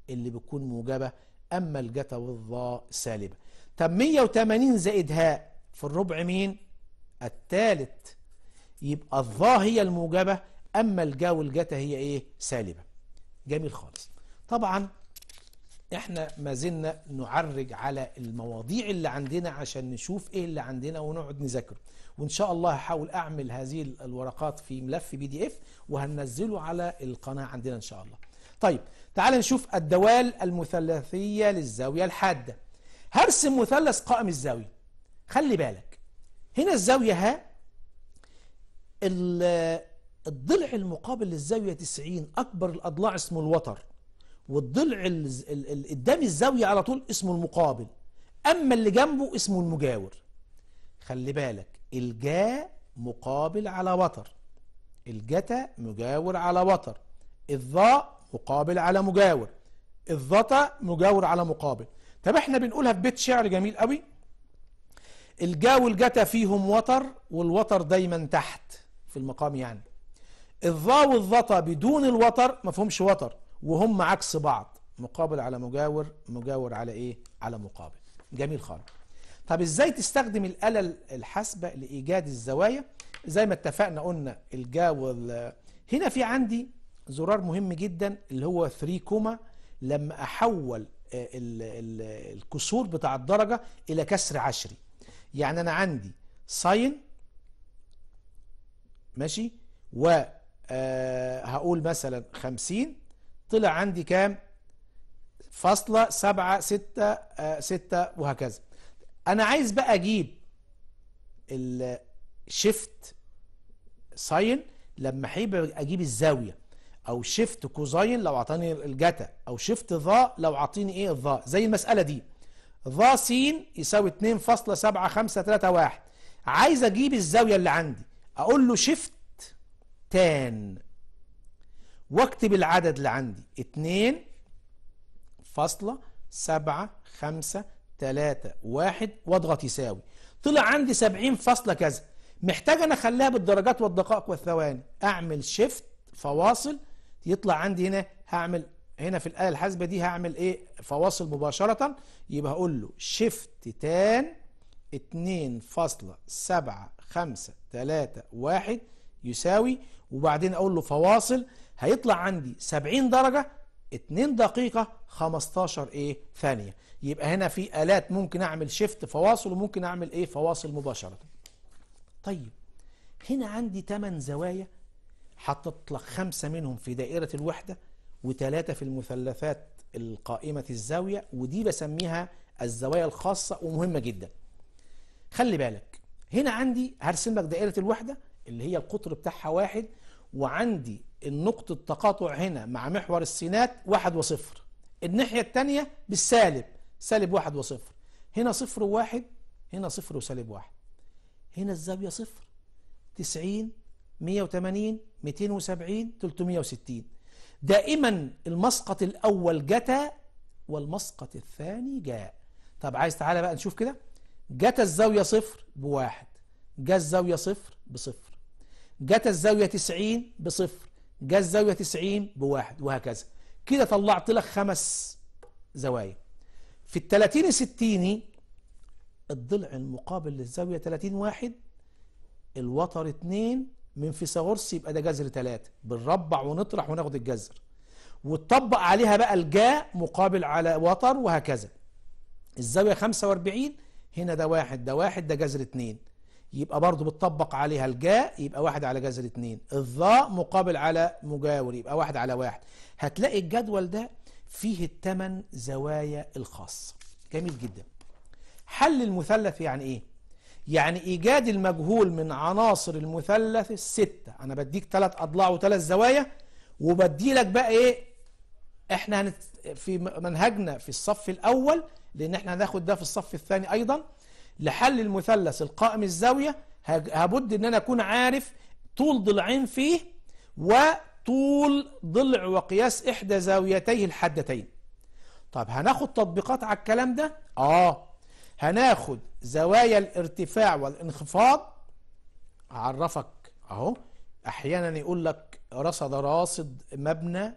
اللي بتكون موجبة اما الجتا والظا سالبة طب 180 زائد هاء في الربع مين الثالث يبقى الظا هي الموجبة اما الجا والجتا هي ايه سالبة جميل خالص طبعا احنا ما زلنا نعرج على المواضيع اللي عندنا عشان نشوف ايه اللي عندنا ونقعد نذاكره وان شاء الله هحاول اعمل هذه الورقات في ملف بي دي اف وهننزله على القناة عندنا ان شاء الله طيب تعال نشوف الدوال المثلثية للزاوية الحادة هرسم مثلث قائم الزاوية خلي بالك هنا الزاوية ها الضلع المقابل للزاوية 90 اكبر الاضلاع اسمه الوتر والضلع اللي قدام الزاوية على طول اسمه المقابل أما اللي جنبه اسمه المجاور خلي بالك الجا مقابل على وتر الجتا مجاور على وتر الظاء مقابل على مجاور الظتا مجاور على مقابل طب احنا بنقولها في بيت شعر جميل قوي الجا والجتا فيهم وتر والوتر دايما تحت في المقام يعني الظا والظتا بدون الوتر ما فيهمش وتر وهم عكس بعض مقابل على مجاور مجاور على ايه على مقابل جميل خالص طب ازاي تستخدم الآلة الحاسبة لإيجاد الزوايا زي ما اتفقنا قلنا الجاول هنا في عندي زرار مهم جدا اللي هو 3 كوما لما احول آه، الكسور بتاع الدرجة الى كسر عشري يعني انا عندي ساين ماشي و آه، هقول مثلا 50 طلع عندي كام فاصلة سبعة ستة آه ستة وهكذا أنا عايز بقى أجيب الشيفت ساين لما هيبقى أجيب الزاوية أو شيفت كوزاين لو أعطاني الجتا أو شيفت ظا لو أعطيني إيه الظا زي المسألة دي ظا س يساوي اتنين فاصلة سبعة خمسة تلاتة واحد عايز أجيب الزاوية اللي عندي أقول له شيفت تان واكتب العدد اللي عندي اتنين فاصلة سبعة خمسة تلاتة واحد واضغط يساوي طلع عندي سبعين فاصلة كذا محتاج انا اخليها بالدرجات والدقائق والثواني اعمل شيفت فواصل يطلع عندي هنا هعمل هنا في الآلة الحاسبة دي هعمل ايه فواصل مباشرة يبقى هقول له شيفت تان اتنين فاصلة سبعة خمسة تلاتة واحد يساوي وبعدين اقول له فواصل هيطلع عندي 70 درجة 2 دقيقة 15 ايه ثانية يبقى هنا في آلات ممكن أعمل شيفت فواصل وممكن أعمل ايه فواصل مباشرة طيب هنا عندي 8 زوايا لك خمسة منهم في دائرة الوحدة وثلاثة في المثلثات القائمة الزاوية ودي بسميها الزوايا الخاصة ومهمة جدا خلي بالك هنا عندي هرسم لك دائرة الوحدة اللي هي القطر بتاعها واحد وعندي النقطة التقاطع هنا مع محور السينات واحد وصفر الناحية التانية بالسالب سالب واحد وصفر هنا صفر وواحد هنا صفر وسالب واحد هنا الزاوية صفر تسعين مية وتمانين ميتين وسبعين تلتمية وستين دائما المسقط الأول جتا والمسقط الثاني جاء طب عايز تعالى بقى نشوف كده جتا الزاوية صفر بواحد جا الزاوية صفر بصفر جتا الزاوية 90 بصفر جا الزاوية 90 بواحد وهكذا كده طلعت لك خمس زوايا في ال 30 60 الضلع المقابل للزاوية 30 واحد الوتر 2 من فيثاغورس يبقى ده جذر 3 بنربع ونطرح وناخد الجذر وتطبق عليها بقى الجا مقابل على وتر وهكذا الزاوية 45 هنا ده واحد ده واحد ده جذر 2 يبقى برضه بتطبق عليها الجاء يبقى واحد على جذر اتنين الظاء مقابل على مجاور يبقى واحد على واحد هتلاقي الجدول ده فيه التمن زوايا الخاصة جميل جدا حل المثلث يعني ايه يعني ايجاد المجهول من عناصر المثلث الستة انا بديك تلات اضلاع وتلات زوايا وبدي لك بقى ايه احنا هنت... في منهجنا في الصف الاول لان احنا هناخد ده في الصف الثاني ايضا لحل المثلث القائم الزاوية هابد ان انا اكون عارف طول ضلعين فيه وطول ضلع وقياس احدى زاويتيه الحدتين طب هناخد تطبيقات على الكلام ده اه هناخد زوايا الارتفاع والانخفاض اعرفك اهو احيانا يقول لك رصد راصد مبنى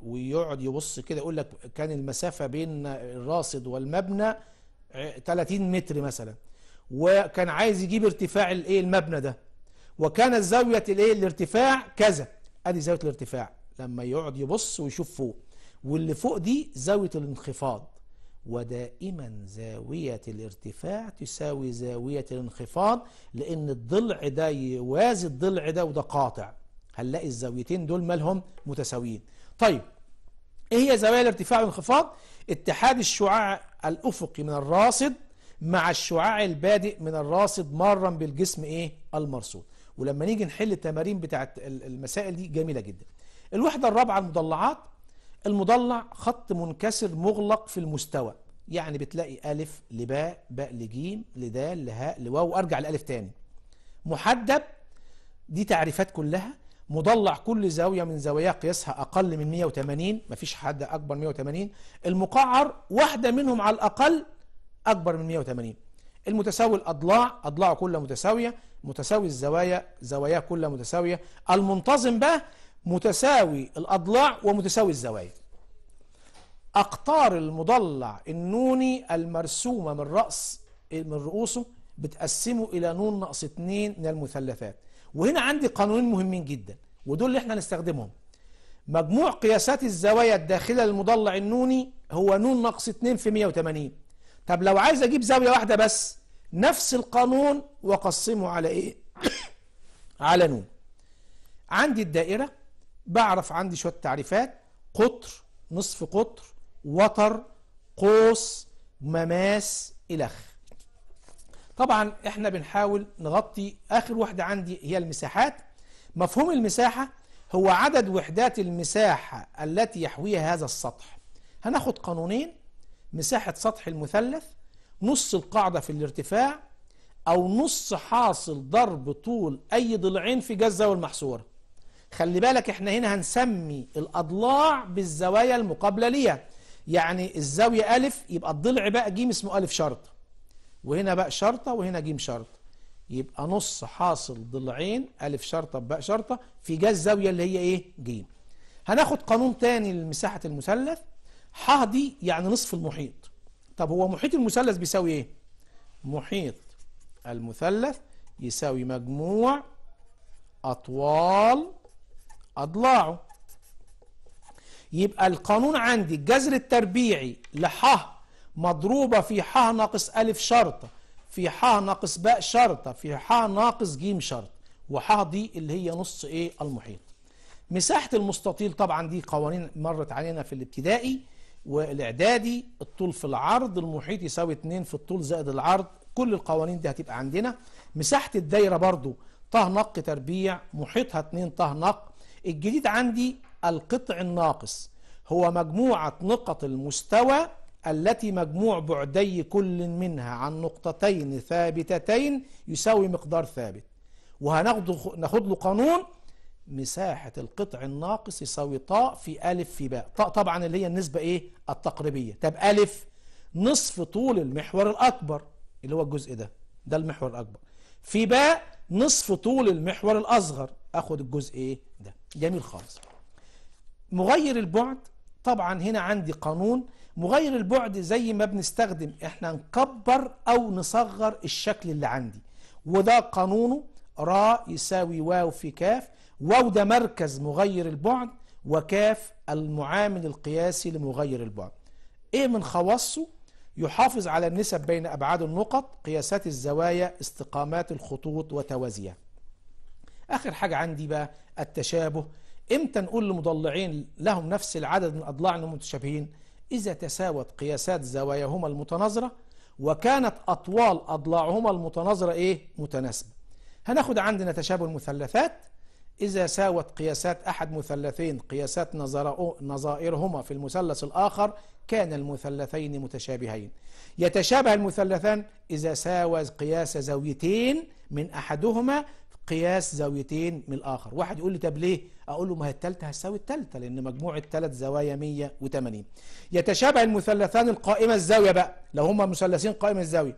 ويقعد يبص كده يقول لك كان المسافة بين الراصد والمبنى 30 متر مثلا وكان عايز يجيب ارتفاع الايه المبنى ده وكان زاويه الايه الارتفاع كذا ادي زاويه الارتفاع لما يقعد يبص ويشوف فوق واللي فوق دي زاويه الانخفاض ودائما زاوية الارتفاع تساوي زاوية الانخفاض لأن الضلع ده يوازي الضلع ده وده قاطع هنلاقي الزاويتين دول مالهم متساويين طيب ايه هي زوايا الارتفاع والانخفاض اتحاد الشعاع الأفقي من الراصد مع الشعاع البادئ من الراصد مارا بالجسم ايه المرصود ولما نيجي نحل التمارين بتاعت المسائل دي جميلة جدا الوحدة الرابعة المضلعات المضلع خط منكسر مغلق في المستوى يعني بتلاقي ألف لباء باء لجيم لدال لهاء لواو وأرجع لألف تاني محدب دي تعريفات كلها مضلع كل زاوية من زواياه قياسها أقل من 180 مفيش حد أكبر 180 المقعر واحدة منهم على الأقل أكبر من 180 المتساوي الأضلاع أضلاعه كلها متساوية متساوي الزوايا زواياه كلها متساوية المنتظم بقى متساوي الأضلاع ومتساوي الزوايا أقطار المضلع النوني المرسومة من رأس من رؤوسه بتقسمه إلى نون ناقص 2 من المثلثات وهنا عندي قانونين مهمين جدا ودول اللي احنا هنستخدمهم مجموع قياسات الزوايا الداخلة للمضلع النوني هو نون ناقص 2 في 180 طب لو عايز اجيب زاوية واحدة بس نفس القانون واقسمه على ايه على نون عندي الدائرة بعرف عندي شوية تعريفات قطر نصف قطر وتر قوس مماس إلخ طبعا احنا بنحاول نغطي اخر وحدة عندي هي المساحات مفهوم المساحة هو عدد وحدات المساحة التي يحويها هذا السطح هناخد قانونين مساحة سطح المثلث نص القاعدة في الارتفاع او نص حاصل ضرب طول اي ضلعين في جزة والمحصورة خلي بالك احنا هنا هنسمي الاضلاع بالزوايا المقابلة ليها يعني الزاوية ألف يبقى الضلع بقى جيم اسمه ألف شرط وهنا باء شرطة وهنا جيم شرطة يبقى نص حاصل ضلعين ألف شرطة باء شرطة في جا الزاوية اللي هي إيه جيم هناخد قانون تاني لمساحة المثلث ح دي يعني نصف المحيط طب هو محيط المثلث بيساوي إيه محيط المثلث يساوي مجموع أطوال أضلاعه يبقى القانون عندي الجذر التربيعي لح مضروبة في ح ناقص ألف شرطة في ح ناقص باء شرطة في ح ناقص جيم شرط وح دي اللي هي نص ايه المحيط مساحة المستطيل طبعا دي قوانين مرت علينا في الابتدائي والاعدادي الطول في العرض المحيط يساوي 2 في الطول زائد العرض كل القوانين دي هتبقى عندنا مساحة الدايرة برضو طه نق تربيع محيطها 2 طه نق الجديد عندي القطع الناقص هو مجموعة نقط المستوى التي مجموع بعدي كل منها عن نقطتين ثابتتين يساوي مقدار ثابت وهناخد له قانون مساحة القطع الناقص يساوي طاء في ألف في باء طاء طبعا اللي هي النسبة إيه التقريبية طب ألف نصف طول المحور الأكبر اللي هو الجزء ده ده المحور الأكبر في باء نصف طول المحور الأصغر أخد الجزء إيه ده جميل خالص مغير البعد طبعا هنا عندي قانون مغير البعد زي ما بنستخدم احنا نكبر او نصغر الشكل اللي عندي وده قانونه را يساوي واو في كاف واو ده مركز مغير البعد وكاف المعامل القياسي لمغير البعد ايه من خواصه يحافظ على النسب بين ابعاد النقط قياسات الزوايا استقامات الخطوط وتوازيها اخر حاجه عندي بقى التشابه امتى نقول لمضلعين لهم نفس العدد من اضلاع المتشابهين إذا تساوت قياسات زواياهما المتناظرة وكانت أطوال أضلاعهما المتناظرة إيه؟ متناسبة هناخد عندنا تشابه المثلثات إذا ساوت قياسات أحد مثلثين قياسات نظائرهما في المثلث الآخر كان المثلثين متشابهين يتشابه المثلثان إذا ساوى قياس زاويتين من أحدهما قياس زاويتين من الآخر واحد يقول لي طب ليه أقول له ما هي الثالثه هتساوي الثالثه لأن مجموع الثلاث زوايا 180 يتشابه المثلثان القائمة الزاوية بقى لو هما مثلثين قائمة الزاوية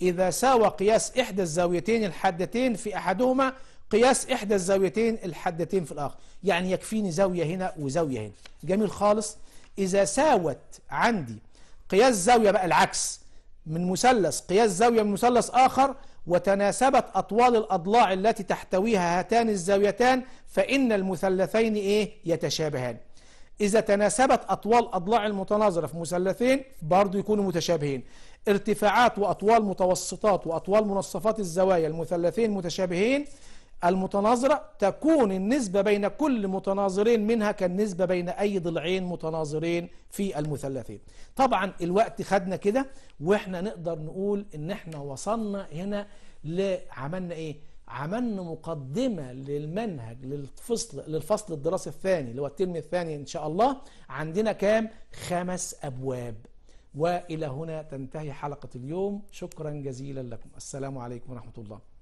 إذا ساوى قياس إحدى الزاويتين الحادتين في أحدهما قياس إحدى الزاويتين الحادتين في الآخر يعني يكفيني زاوية هنا وزاوية هنا جميل خالص إذا ساوت عندي قياس زاوية بقى العكس من مثلث قياس زاوية من مثلث آخر وتناسبت أطوال الأضلاع التي تحتويها هاتان الزاويتان فإن المثلثين إيه يتشابهان إذا تناسبت أطوال أضلاع المتناظرة في مثلثين برضو يكونوا متشابهين ارتفاعات وأطوال متوسطات وأطوال منصفات الزوايا المثلثين متشابهين المتناظرة تكون النسبة بين كل متناظرين منها كالنسبة بين أي ضلعين متناظرين في المثلثين طبعا الوقت خدنا كده وإحنا نقدر نقول إن إحنا وصلنا هنا لعملنا إيه عملنا مقدمة للمنهج للفصل, للفصل الدراسي الثاني اللي هو الترم الثاني إن شاء الله عندنا كام خمس أبواب وإلى هنا تنتهي حلقة اليوم شكرا جزيلا لكم السلام عليكم ورحمة الله